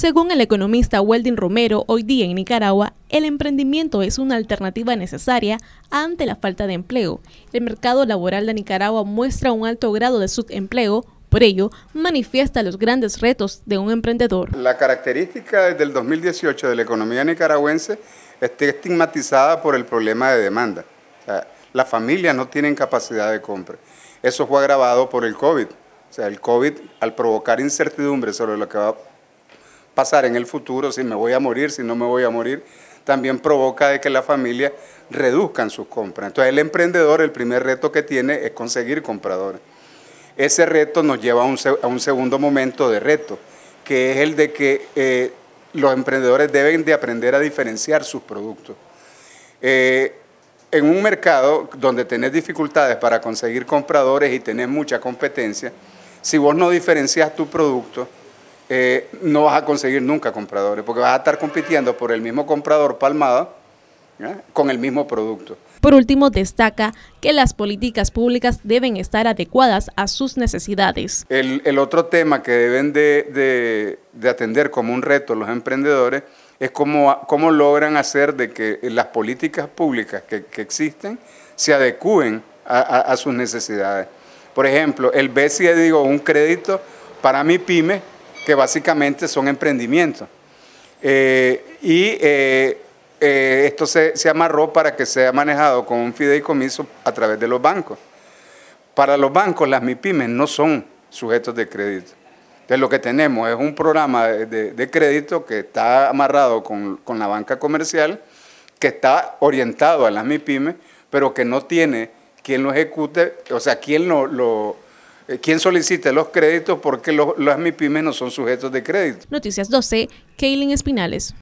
Según el economista Welding Romero, hoy día en Nicaragua, el emprendimiento es una alternativa necesaria ante la falta de empleo. El mercado laboral de Nicaragua muestra un alto grado de subempleo, por ello, manifiesta los grandes retos de un emprendedor. La característica del 2018 de la economía nicaragüense está estigmatizada por el problema de demanda. las familias no tienen capacidad de compra. Eso fue agravado por el COVID. O sea, el COVID, al provocar incertidumbre sobre lo que va pasar en el futuro, si me voy a morir, si no me voy a morir, también provoca de que la familia reduzcan sus compras. Entonces el emprendedor, el primer reto que tiene es conseguir compradores. Ese reto nos lleva a un, segundo momento de reto, que es el de que eh, los emprendedores deben de aprender a diferenciar sus productos. Eh, en un mercado donde tenés dificultades para conseguir compradores y tenés mucha competencia, si vos no diferencias tu producto, eh, no vas a conseguir nunca compradores, porque vas a estar compitiendo por el mismo comprador palmado con el mismo producto. Por último, destaca que las políticas públicas deben estar adecuadas a sus necesidades. El, otro tema que deben de, atender como un reto los emprendedores es cómo, cómo logran hacer de que las políticas públicas que, existen se adecúen a, sus necesidades. Por ejemplo, el BCE, digo, un crédito para mi pyme que básicamente son emprendimientos. Eh, y eh, eh, esto se, amarró para que sea manejado con un fideicomiso a través de los bancos. Para los bancos, las MIPIMES no son sujetos de crédito. Entonces, lo que tenemos es un programa de, crédito que está amarrado con, la banca comercial, que está orientado a las MIPIMES, pero que no tiene quien lo ejecute, o sea, quien lo, lo eh, quién solicita los créditos porque los, las MIPIMES no son sujetos de crédito. Noticias 12, Kaylin Espinales.